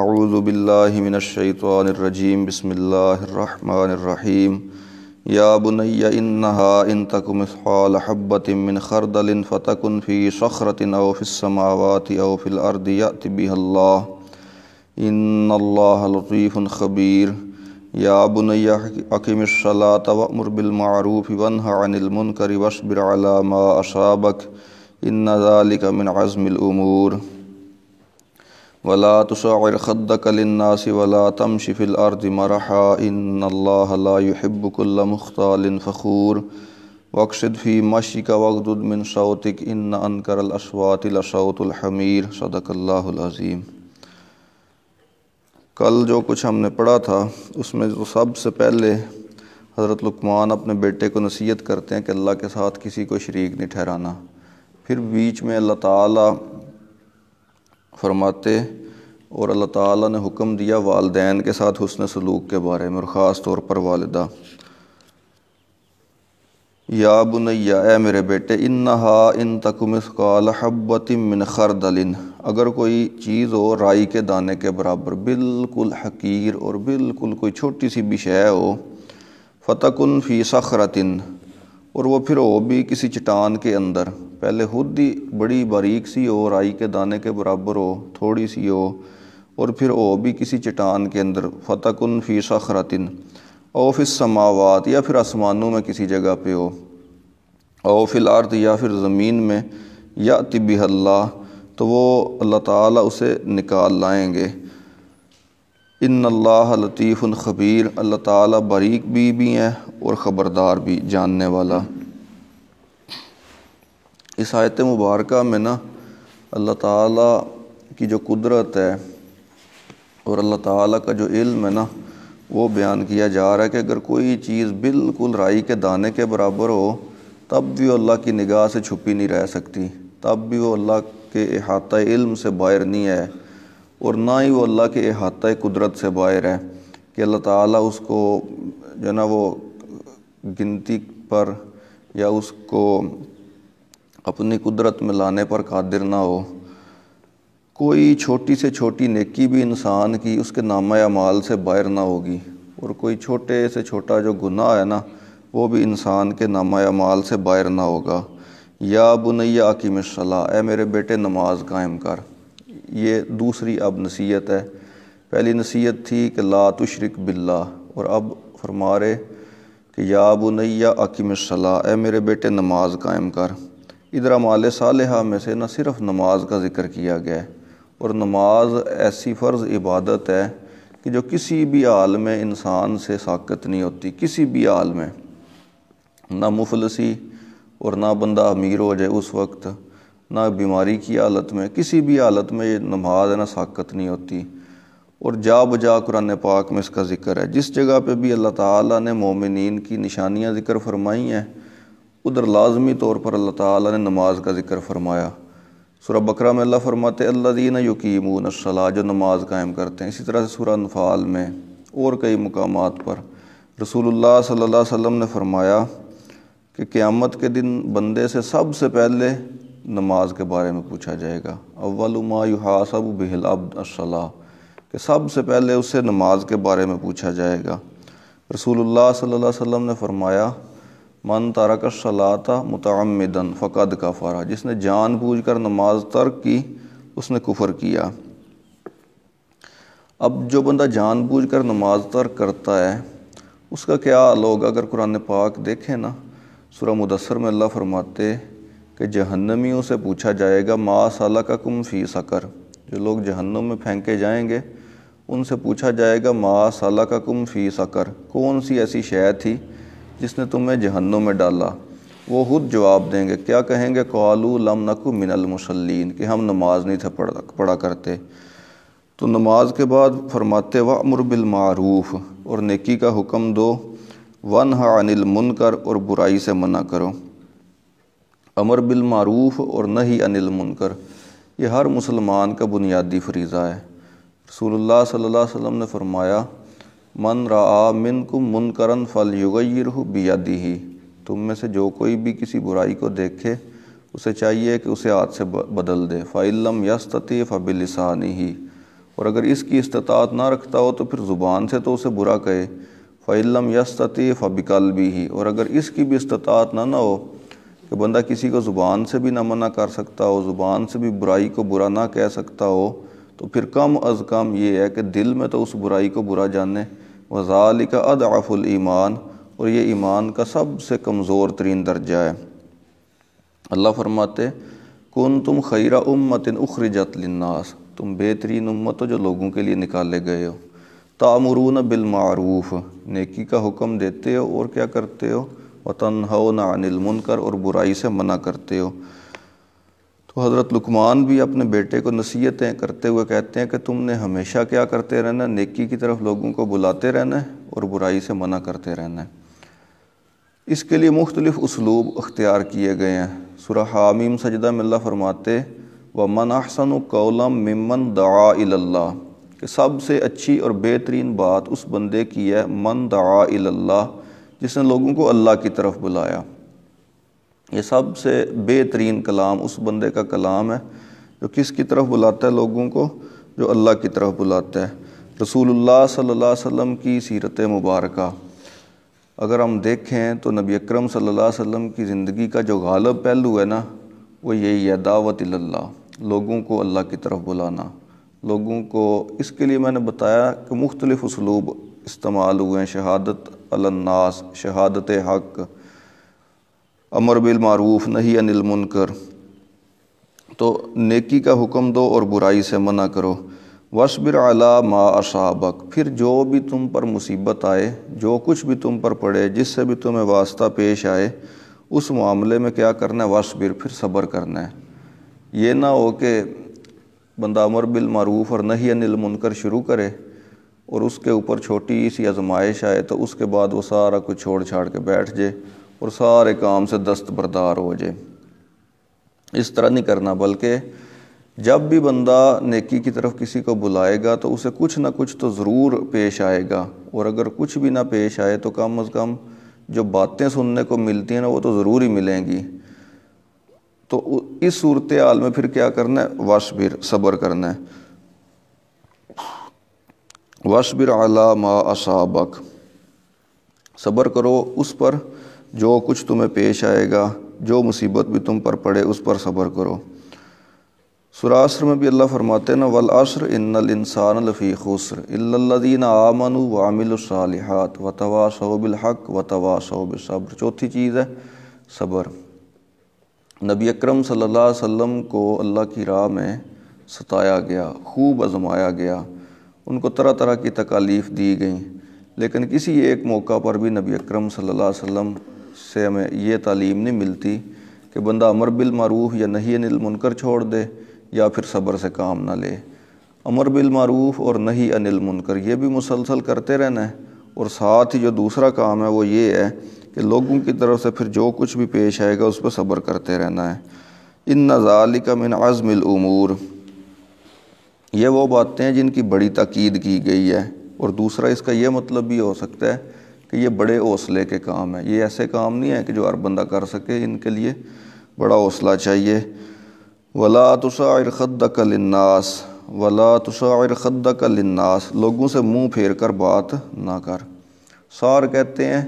अऊज़बिल्लिमिनशैतरजीम बसमीम या बुनैया इन्हा इन तकमल हब्बतिमिन खरदलिन फ़तकन फ़ी शखरतिन अवफ़िसमावाति अवफ़िल अर्दियातिबिल्ला इन लतीफ़ुन ख़बीर या बुनैया अकीमला तवमरबिलमूफ़ वन अनिलमन करी वशबिर अलामा अशाबक इन नज़ालिक मिन अज़मिलमूर वला तुशाखदकलन्नासी वला तम शिफ़िल अर्द मरहा इन अल्लाहब्बुल्ला मुख्तालिन फ़खूर वक्शद फ़ी मशिक वकदमिन शौतिक इन अनकरलअशवातिलशौतुलहमीर सदकल्लाज़ीम कल जो कुछ हमने पढ़ा था उसमें जो सबसे पहले हज़रत लुकमान अपने बेटे को नसीहत करते हैं कि अल्लाह के साथ किसी को शरीक नहीं ठहराना फिर बीच में अल्लाह ताला फरमाते और अल्लाह ताला ने हुक्म दिया वालदेन के साथ हुसन सलूक के बारे में और ख़ास तौर पर वालदा या बुनैया ए मेरे बेटे इन नहा इन तकमसकाल हब्बतिमिन खरदलिन अगर कोई चीज़ हो राई के दाने के बराबर बिल्कुल हकीर और बिल्कुल कोई छोटी सी भी शय हो फ़तकुन फ़ी सखरतिन और वो फिर हो भी किसी चट्टान के अंदर पहले खुद ही बड़ी बारीक सी हो राई के दाने के बराबर हो थोड़ी सी हो और फिर हो भी किसी चट्टान के अंदर फ़तकुन फीसा खरातिन और फिर समावत या फिर आसमानों में किसी जगह पे हो और फिर या फिर ज़मीन में या तिबी हल्ला तो वो अल्लाह ताला उसे निकाल लाएंगे इन अल्लाह लतीफ़ ख़बीर अल्लाह ताला बारीक भी भी हैं और ख़बरदार भी जानने वाला इस आयत मुबारक में ना अल्लाह ताला की जो कुदरत है और अल्लाह ताला का जो इल्म है ना वो बयान किया जा रहा है कि अगर कोई चीज़ बिल्कुल राई के दाने के बराबर हो तब भी वो अल्लाह की निगाह से छुपी नहीं रह सकती तब भी वो अल्लाह के अहात इल्म से बाहर नहीं है और ना ही वो अल्लाह के अहात कुदरत से बाहर है कि अल्लाह ताला उसको जो है ना वो गिनती पर या उसको अपनी कुदरत में लाने पर कादिर ना हो कोई छोटी से छोटी नेकी भी इंसान की उसके नामा या माल से बाहर ना होगी और कोई छोटे से छोटा जो गुनाह है ना वो भी इंसान के नामा अमाल माल से बाहर ना होगा या बुनैया की मिसला ए मेरे बेटे नमाज कायम कर ये दूसरी अब नसीहत है पहली नसीहत थी कि ला तुशरक बिल्ला और अब फरमा रहे कि या नैया अकीम सला ए मेरे बेटे नमाज कायम कर इधर माल सालहा में से न सिर्फ नमाज का ज़िक्र किया गया है और नमाज ऐसी फ़र्ज़ इबादत है कि जो किसी भी हाल में इंसान से साकत नहीं होती किसी भी हाल में ना मुफलसी और ना बंदा अमीर हो जाए उस वक्त ना बीमारी की हालत में किसी भी हालत में ये नमाज है ना साकत नहीं होती और जा बजा कुरान पाक में इसका ज़िक्र है जिस जगह पे भी अल्लाह ताला ने मोमिन की निशानियाँ ज़िक्र फरमाई हैं उधर लाजमी तौर पर अल्लाह ताला ने नमाज का ज़िक्र फरमाया सूर बकरा में अल्लाह फरमाते अल्लादीन यकीमून सलाह जो नमाज कायम करते हैं इसी तरह से सूर नफ़ाल में और कई मकाम पर रसूलुल्लाह सल्लल्लाहु अलैहि वसल्लम ने फरमाया कि क़यामत के दिन बंदे से सबसे पहले नमाज के बारे में पूछा जाएगा अव्वलुमा युहासब बहल अब्दला कि सबसे पहले उससे नमाज के बारे में पूछा जाएगा रसूलुल्लाह सल्लल्लाहु अलैहि वसल्लम ने फरमाया मन तारक सलाता मुतमदन फ़कद का फ़ारा जिसने जान बूझ कर नमाज तर्क की उसने कुफर किया अब जो बंदा जान बूझ कर नमाज तर्क करता है उसका क्या लोग अगर कुरान पाक देखें ना सुरा मुदसर में अल्लाह फरमाते कि जहन्नमियों से पूछा जाएगा मा साला का कुम फी सकर जो लोग जहन्नम में फेंके जाएंगे उनसे पूछा जाएगा मा साला का कुम फी सकर कौन सी ऐसी शय थी जिसने तुम्हें जहन्नम में डाला वो खुद जवाब देंगे क्या कहेंगे कौलू लम नकु मिनल मुसलिन कि हम नमाज नहीं थे पढ़ा पढ़ा करते तो नमाज के बाद फरमाते व अमरबिलमूफ़ और नेकी का हुक्म दो वन हा अनिल मुनकर और बुराई से मना करो अमर बिलमूफ़ और न ही अनिल मुनकर ये हर मुसलमान का बुनियादी फरीज़ा है रसूलुल्लाह सल्लल्लाहु अलैहि वसल्लम ने फरमाया मन रा मिन को मुनकरन फल हो बियादी ही तुम में से जो कोई भी किसी बुराई को देखे उसे चाहिए कि उसे हाथ से बदल दे फ़ाइलम यस्तती फ़बिलसानी ही और अगर इसकी इस्तात ना रखता हो तो फिर ज़ुबान से तो उसे बुरा कहे फ़ाइलम यस्तती फ़बिकल भी ही और अगर इसकी भी इस्तात ना ना हो कि बंदा किसी को ज़ुबान से भी ना मना कर सकता हो ज़ुबान से भी बुराई को बुरा ना कह सकता हो तो फिर कम अज़ कम ये है कि दिल में तो उस बुराई को बुरा जाने वजाल का अदाफुल ईमान और ये ईमान का सबसे कमज़ोर तरीन दर्जा है अल्लाह फरमाते कन तुम खैरा उम्मतिन उखरजत लन्नास तुम बेहतरीन उम्मत हो जो लोगों के लिए निकाले गए हो तामरून बिलमारूफ़ नेकी का हुक्म देते हो और क्या करते हो वतन हो ना अनिल मुनकर और बुराई से मना करते हो तो हज़रत लुकमान भी अपने बेटे को नसीहतें करते हुए कहते हैं कि तुमने हमेशा क्या करते रहना नेकी की तरफ लोगों को बुलाते रहना है और बुराई से मना करते रहना है इसके लिए मुख्तलिफ़ उसलूब अख्तियार किए गए हैं सुरह हामीम सजदा मिल्ला फरमाते व मन अहसन कौलम ममन दआ इल्ला सबसे अच्छी और बेहतरीन बात उस बंदे की है मन दआ जिसने लोगों को अल्लाह की तरफ बुलाया ये सबसे बेहतरीन कलाम उस बंदे का कलाम है जो किस की तरफ बुलाता है लोगों को जो अल्लाह की तरफ बुलाता है रसूलुल्लाह सल्लल्लाहु अलैहि वसल्लम की सीरत मुबारक अगर हम देखें तो नबी अकरम सल्लल्लाहु अलैहि वसल्लम की ज़िंदगी का जो गालब पहलू है ना वो यही है दावत लोगों को अल्लाह की तरफ बुलाना लोगों को इसके लिए मैंने बताया कि मुख्तलिफ़ उसलूब इस्तेमाल हुए हैं शहादत अलन्नास शहादत हक अमर बिलमूफ नहीं अनिलमुनकर तो नेकी का हुक्म दो और बुराई से मना करो वसबिर अला मा असाबक फिर जो भी तुम पर मुसीबत आए जो कुछ भी तुम पर पड़े जिससे भी तुम्हें वास्ता पेश आए उस मामले में क्या करना है वसबिर फिर सब्र करना है ये ना हो कि बंदा अमर बिलमारूफ़ और नहीं अनिल मुनकर शुरू करे और उसके ऊपर छोटी सी आजमाइश आए तो उसके बाद वो सारा कुछ छोड़ छाड़ के बैठ जाए और सारे काम से दस्तबरदार हो जाए इस तरह नहीं करना बल्कि जब भी बंदा नेकी की तरफ किसी को बुलाएगा तो उसे कुछ ना कुछ तो ज़रूर पेश आएगा और अगर कुछ भी ना पेश आए तो कम अज़ कम जो बातें सुनने को मिलती हैं ना वो तो ज़रूर ही मिलेंगी तो इस सूरत हाल में फिर क्या करना है वश भी सब्र करना है वशबिर अला मा असाबक सब्र करो उस पर जो कुछ तुम्हें पेश आएगा जो मुसीबत भी तुम पर पड़े उस पर सब्र करो सुरासर में भी अल्लाह फरमाते ना वल असर इंसान लफ़ी खुसर इल्लदीन आमन वामिलसालहत व तवा शोबिल हक व तवा शोब सब्र चौथी चीज़ है सब्र नबी अकरम सल्लल्लाहु अलैहि वसल्लम को अल्लाह की राह में सताया गया खूब आजमाया गया उनको तरह तरह की तकालीफ दी गई लेकिन किसी एक मौका पर भी नबी अकरम सल्लल्लाहु अलैहि वसल्लम से हमें ये तालीम नहीं मिलती कि बंदा अमर बिलमूफ़ या नहीं अनिल मुनकर छोड़ दे या फिर सब्र से काम ना ले अमर बिलमरूफ़ और नहीं अनिल मुनकर ये भी मुसलसल करते रहना है और साथ ही जो दूसरा काम है वो ये है कि लोगों की तरफ से फिर जो कुछ भी पेश आएगा उस पर सब्र करते रहना है इन नज़ालिका मिन अज़मिलमूर ये वो बातें हैं जिनकी बड़ी तकीद की गई है और दूसरा इसका ये मतलब भी हो सकता है कि ये बड़े हौसले के काम हैं ये ऐसे काम नहीं है कि जो हर बंदा कर सके इनके लिए बड़ा हौसला चाहिए वला तुशार खद कलन्नास वला तुशार खद कलन्नास लोगों से मुंह फेर कर बात ना कर सार कहते हैं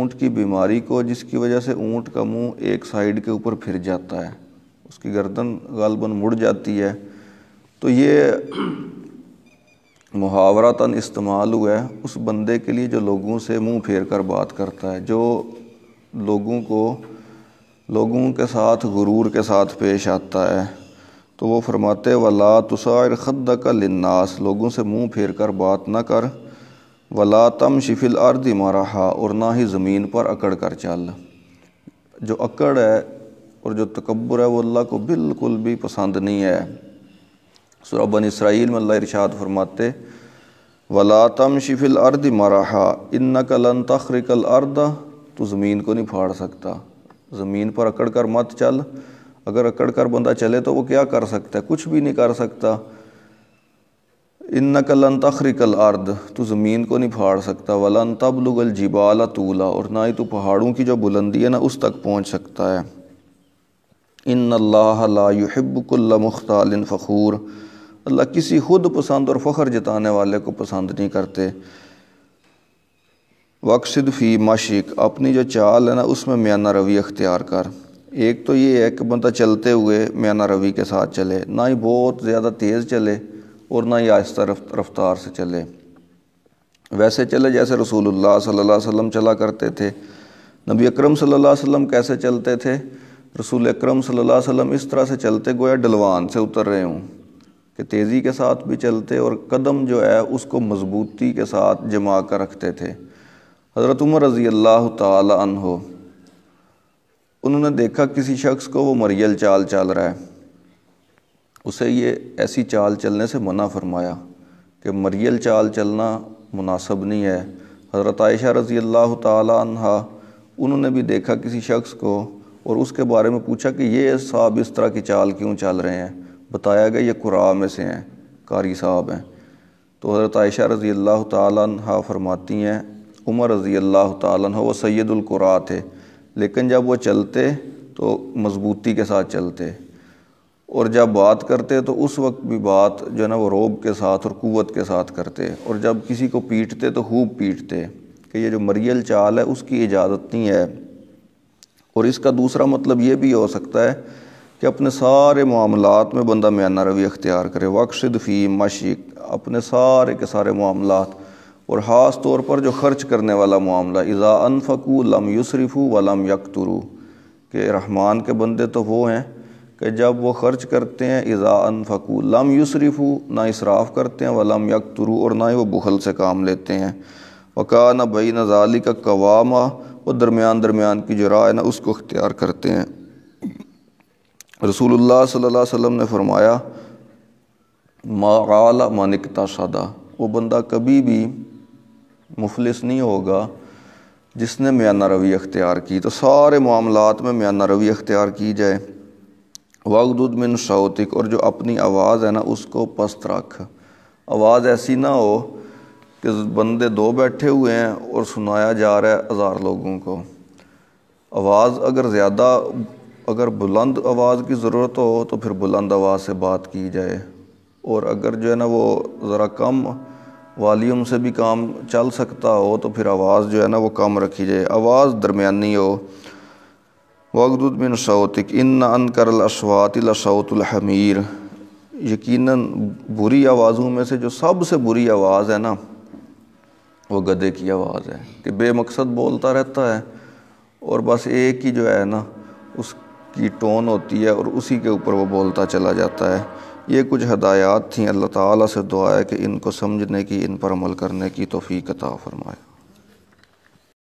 ऊंट की बीमारी को जिसकी वजह से ऊंट का मुंह एक साइड के ऊपर फिर जाता है उसकी गर्दन गलबन मुड़ जाती है तो ये मुहावरातन इस्तेमाल हुआ है उस बंदे के लिए जो लोगों से मुंह फेर कर बात करता है जो लोगों को लोगों के साथ गुरूर के साथ पेश आता है तो वो फरमाते वला तुसार खद का लिन्नास लोगों से मुंह फेर कर बात ना कर वला तम शिफिल अर्द मारा और ना ही ज़मीन पर अकड़ कर चल जो अकड़ है और जो तकबर है वो अल्लाह को बिल्कुल भी पसंद नहीं है बन इसराइल में अल्लाह इरशाद फरमाते वलातम शिफिल अर्द मराहा इन नकल तखरिकल अर्द तो ज़मीन को नहीं फाड़ सकता ज़मीन पर अकड़ कर मत चल अगर अकड़ कर बंदा चले तो वो क्या कर सकता है कुछ भी नहीं कर सकता इन नकल तखरिकल अर्द तो ज़मीन को नहीं फाड़ सकता वलन तब लुगल जिबाला तूला और ना ही तो पहाड़ों की जो बुलंदी है ना उस तक पहुँच सकता है इन अल्लाह लाहबकुल्ला मुख्तालिन फ़खूर अल्लाह किसी खुद पसंद और फ़ख्र जताने वाले को पसंद नहीं करते वक्सद फ़ी माशिक अपनी जो चाल है ना उसमें म्याना रवि अख्तियार कर एक तो ये है कि बंदा चलते हुए म्याना रवि के साथ चले ना ही बहुत ज़्यादा तेज़ चले और ना ही आहिस्ता रफ्तार से चले वैसे चले जैसे रसूलुल्लाह सल्लल्लाहु अलैहि वसल्लम चला करते थे नबी अकरम सल्लल्लाहु अलैहि वसल्लम कैसे चलते थे रसूल अकरम सल्लल्लाहु अलैहि वसल्लम इस तरह से चलते गोया डलवान से उतर रहे हूँ कि तेज़ी के साथ भी चलते और कदम जो है उसको मजबूती के साथ जमा कर रखते थे हज़रत उमर रज़ी अल्लाह तहो उन्होंने देखा किसी शख्स को वो मरियल चाल चल रहा है उसे ये ऐसी चाल चलने से मना फरमाया कि मरियल चाल चलना मुनासब नहीं है हज़रत आयशा रज़ी अल्लाह तहा उन्होंने भी देखा किसी शख्स को और उसके बारे में पूछा कि ये साहब इस तरह की चाल क्यों चल रहे हैं बताया गया ये कुरा में से हैं कारी साहब हैं तो हज़रत आयशा रज़ी अल्लाह तहा फरमाती हैं उमर रज़ी अल्लाह तह वो सैदुलकुरा थे लेकिन जब वो चलते तो मज़बूती के साथ चलते और जब बात करते तो उस वक्त भी बात जो है ना वो रोब के साथ और क़वत के साथ करते और जब किसी को पीटते तो खूब पीटते कि ये जो मरियल चाल है उसकी इजाज़त नहीं है और इसका दूसरा मतलब ये भी हो सकता है कि अपने सारे मामलात में बंदा म्याना रवि अख्तियार करे वक्शद फ़ी मशिक अपने सारे के सारे मामलात और ख़ास तौर पर जो ख़र्च करने वाला मामला इज़ा अनफ़कू लम युसरफ़ू व लम यकतरू के रहमान के बंदे तो वो हैं कि जब वो ख़र्च करते हैं इज़ा अनफ़कू लम युसरफ़ू ना इसराफ़ करते हैं व लम यकतरू और ना ही वो बुखल से काम लेते हैं वक़ा न बई नज़ाली का कवामा वो दरमियान दरमियान की जो राय ना उसको अख्तियार करते हैं रसूलुल्लाह सल्लल्लाहु अलैहि वसल्लम ने फरमाया माला मानिकता सादा वो बंदा कभी भी मुफलिस नहीं होगा जिसने म्याना रवी अख्तियार की तो सारे मामलात में म्याना रवी अख्तियार की जाए वगदुद मिन शौतिक और जो अपनी आवाज़ है ना उसको पस्त रख आवाज़ ऐसी ना हो कि बंदे दो बैठे हुए हैं और सुनाया जा रहा है हज़ार लोगों को आवाज़ अगर ज़्यादा अगर बुलंद आवाज़ की ज़रूरत हो तो फिर बुलंद आवाज़ से बात की जाए और अगर जो है ना वो ज़रा कम वालीम से भी काम चल सकता हो तो फिर आवाज़ जो है ना वो कम रखी जाए आवाज़ दरमिया हो वक्त बिन सौतिक इन अन करल अशवातिलशौतुलहमीर यकीन बुरी आवाज़ों में से जो सबसे बुरी आवाज़ है ना वो गधे की आवाज़ है कि बेमकसद बोलता रहता है और बस एक ही जो है ना उस की टोन होती है और उसी के ऊपर वो बोलता चला जाता है ये कुछ हदायत थी अल्लाह ताला से दुआ है कि इनको समझने की इन पर अमल करने की तोफ़ी कता फ़रमाए